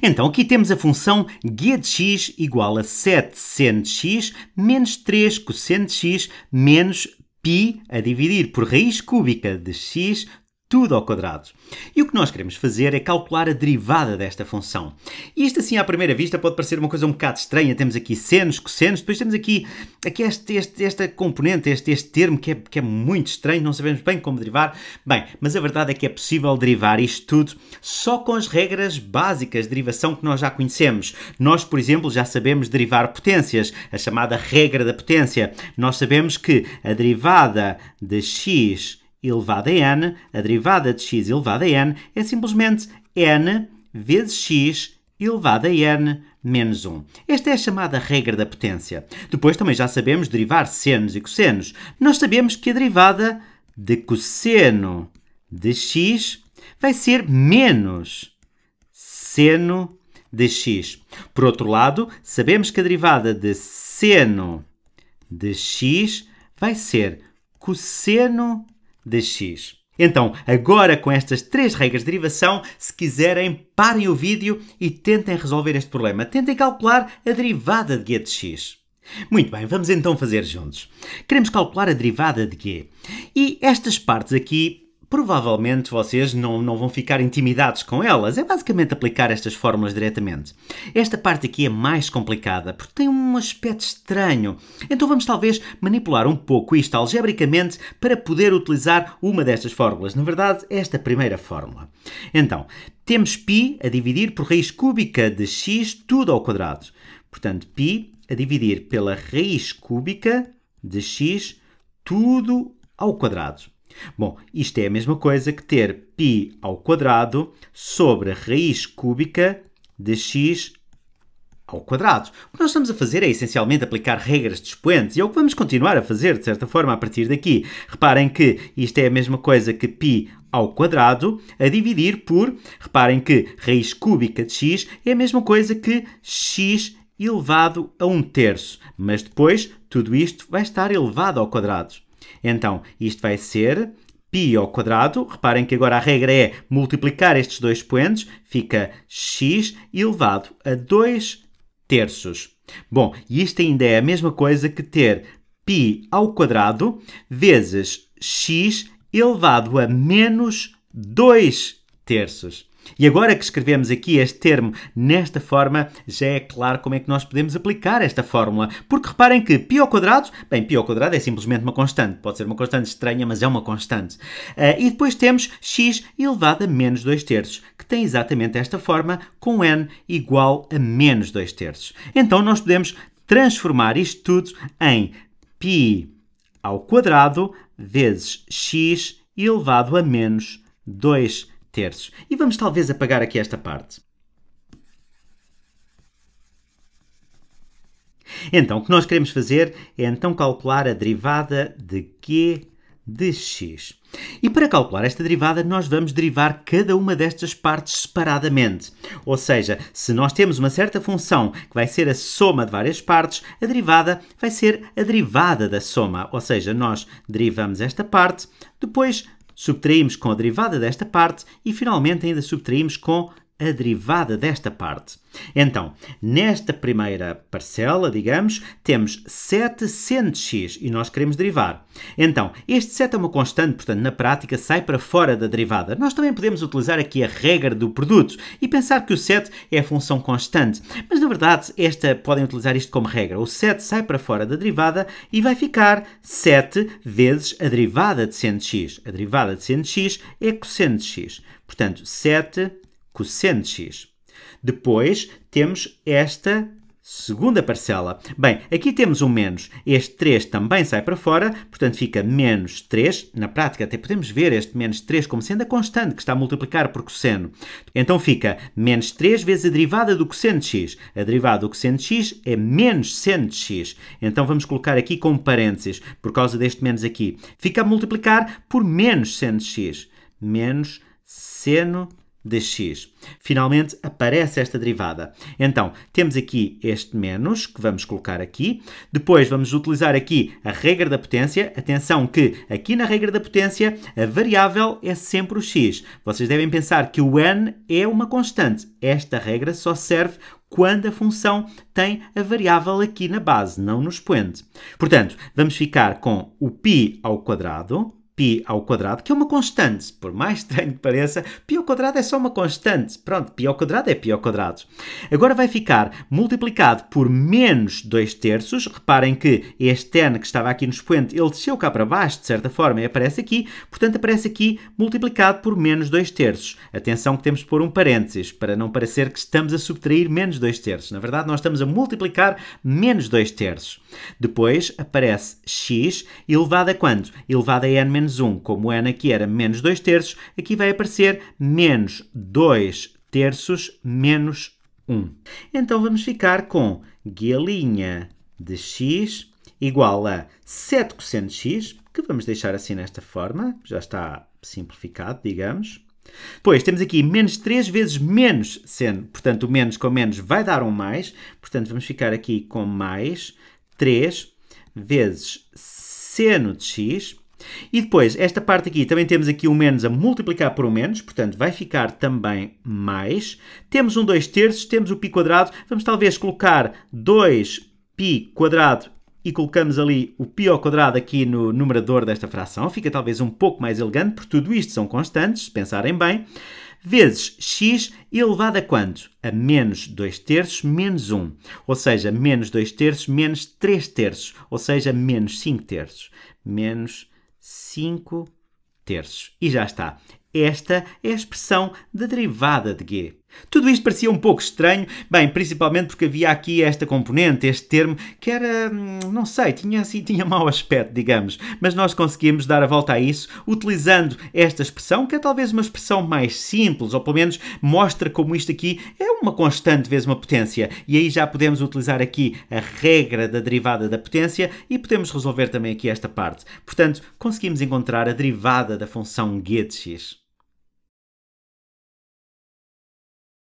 Então aqui temos a função guia de x igual a 7 seno de x menos 3 cosseno de x menos π a dividir por raiz cúbica de x tudo ao quadrado. E o que nós queremos fazer é calcular a derivada desta função. E isto assim à primeira vista pode parecer uma coisa um bocado estranha. Temos aqui senos, cossenos, depois temos aqui, aqui este, este, esta componente, este, este termo que é, que é muito estranho, não sabemos bem como derivar. Bem, mas a verdade é que é possível derivar isto tudo só com as regras básicas de derivação que nós já conhecemos. Nós, por exemplo, já sabemos derivar potências, a chamada regra da potência. Nós sabemos que a derivada de x elevado a n, a derivada de x elevado a n, é simplesmente n vezes x elevado a n menos 1. Esta é a chamada regra da potência. Depois também já sabemos derivar senos e cossenos. Nós sabemos que a derivada de cosseno de x vai ser menos seno de x. Por outro lado, sabemos que a derivada de seno de x vai ser cosseno de x. Então, agora com estas três regras de derivação, se quiserem, parem o vídeo e tentem resolver este problema. Tentem calcular a derivada de g de x. Muito bem, vamos então fazer juntos. Queremos calcular a derivada de g. E estas partes aqui provavelmente vocês não, não vão ficar intimidados com elas. É basicamente aplicar estas fórmulas diretamente. Esta parte aqui é mais complicada porque tem um aspecto estranho. Então vamos talvez manipular um pouco isto algebricamente para poder utilizar uma destas fórmulas. Na verdade, esta primeira fórmula. Então, temos π a dividir por raiz cúbica de x tudo ao quadrado. Portanto, π a dividir pela raiz cúbica de x tudo ao quadrado. Bom, isto é a mesma coisa que ter π ao quadrado sobre a raiz cúbica de x ao quadrado. O que nós estamos a fazer é essencialmente aplicar regras de expoentes e é o que vamos continuar a fazer, de certa forma, a partir daqui. Reparem que isto é a mesma coisa que π ao quadrado a dividir por, reparem que raiz cúbica de x é a mesma coisa que x elevado a 1 terço, mas depois tudo isto vai estar elevado ao quadrado. Então, isto vai ser π ao quadrado. Reparem que agora a regra é multiplicar estes dois expoentes. Fica x elevado a 2 terços. Bom, e isto ainda é a mesma coisa que ter π ao quadrado vezes x elevado a menos 2 terços. E agora que escrevemos aqui este termo nesta forma, já é claro como é que nós podemos aplicar esta fórmula. Porque reparem que π ao quadrado, bem, π ao quadrado é simplesmente uma constante. Pode ser uma constante estranha, mas é uma constante. Uh, e depois temos x elevado a menos 2 terços, que tem exatamente esta forma, com n igual a menos 2 terços. Então nós podemos transformar isto tudo em π ao quadrado vezes x elevado a menos 2 terços. E vamos talvez apagar aqui esta parte. Então, o que nós queremos fazer é então calcular a derivada de q de x. E para calcular esta derivada, nós vamos derivar cada uma destas partes separadamente. Ou seja, se nós temos uma certa função que vai ser a soma de várias partes, a derivada vai ser a derivada da soma. Ou seja, nós derivamos esta parte, depois Subtraímos com a derivada desta parte e finalmente ainda subtraímos com a derivada desta parte. Então, nesta primeira parcela, digamos, temos 7 x e nós queremos derivar. Então, este 7 é uma constante, portanto, na prática sai para fora da derivada. Nós também podemos utilizar aqui a regra do produto e pensar que o 7 é a função constante. Mas, na verdade, esta podem utilizar isto como regra. O 7 sai para fora da derivada e vai ficar 7 vezes a derivada de seno de x. A derivada de seno de x é cosseno de x. Portanto, 7 cosseno de x. Depois temos esta segunda parcela. Bem, aqui temos um menos. Este 3 também sai para fora, portanto fica menos 3. Na prática até podemos ver este menos 3 como sendo a constante que está a multiplicar por cosseno. Então fica menos 3 vezes a derivada do cosseno de x. A derivada do cosseno de x é menos seno de x. Então vamos colocar aqui com parênteses, por causa deste menos aqui. Fica a multiplicar por menos seno de x. Menos seno de de x. Finalmente aparece esta derivada. Então, temos aqui este menos, que vamos colocar aqui. Depois vamos utilizar aqui a regra da potência. Atenção que aqui na regra da potência a variável é sempre o x. Vocês devem pensar que o n é uma constante. Esta regra só serve quando a função tem a variável aqui na base, não no expoente. Portanto, vamos ficar com o π ao quadrado π ao quadrado, que é uma constante, por mais estranho que pareça, π ao quadrado é só uma constante. Pronto, π ao quadrado é π ao quadrado. Agora vai ficar multiplicado por menos 2 terços. Reparem que este n que estava aqui no expoente, ele desceu cá para baixo, de certa forma, e aparece aqui. Portanto, aparece aqui multiplicado por menos 2 terços. Atenção que temos de pôr um parênteses, para não parecer que estamos a subtrair menos 2 terços. Na verdade, nós estamos a multiplicar menos 2 terços. Depois aparece x elevado a quanto? Elevado a n menos menos 1, como N aqui era menos 2 terços, aqui vai aparecer menos 2 terços menos 1. Então vamos ficar com guelinha de x igual a 7 cosseno de x, que vamos deixar assim nesta forma, já está simplificado, digamos. Pois, temos aqui menos 3 vezes menos seno, portanto, o menos com menos vai dar um mais, portanto, vamos ficar aqui com mais 3 vezes seno de x e depois, esta parte aqui, também temos aqui o menos a multiplicar por o menos, portanto vai ficar também mais. Temos um 2 terços, temos o pi quadrado, vamos talvez colocar 2pi quadrado e colocamos ali o pi ao quadrado aqui no numerador desta fração, fica talvez um pouco mais elegante, porque tudo isto são constantes, se pensarem bem, vezes x elevado a quanto? A menos 2 terços menos 1, ou seja, menos 2 terços menos 3 terços, ou seja, menos 5 terços, menos 5 terços. E já está. Esta é a expressão da derivada de g. Tudo isto parecia um pouco estranho, bem, principalmente porque havia aqui esta componente, este termo, que era, hum, não sei, tinha assim, tinha mau aspecto, digamos. Mas nós conseguimos dar a volta a isso utilizando esta expressão, que é talvez uma expressão mais simples, ou pelo menos mostra como isto aqui é uma constante vezes uma potência. E aí já podemos utilizar aqui a regra da derivada da potência e podemos resolver também aqui esta parte. Portanto, conseguimos encontrar a derivada da função Guedes.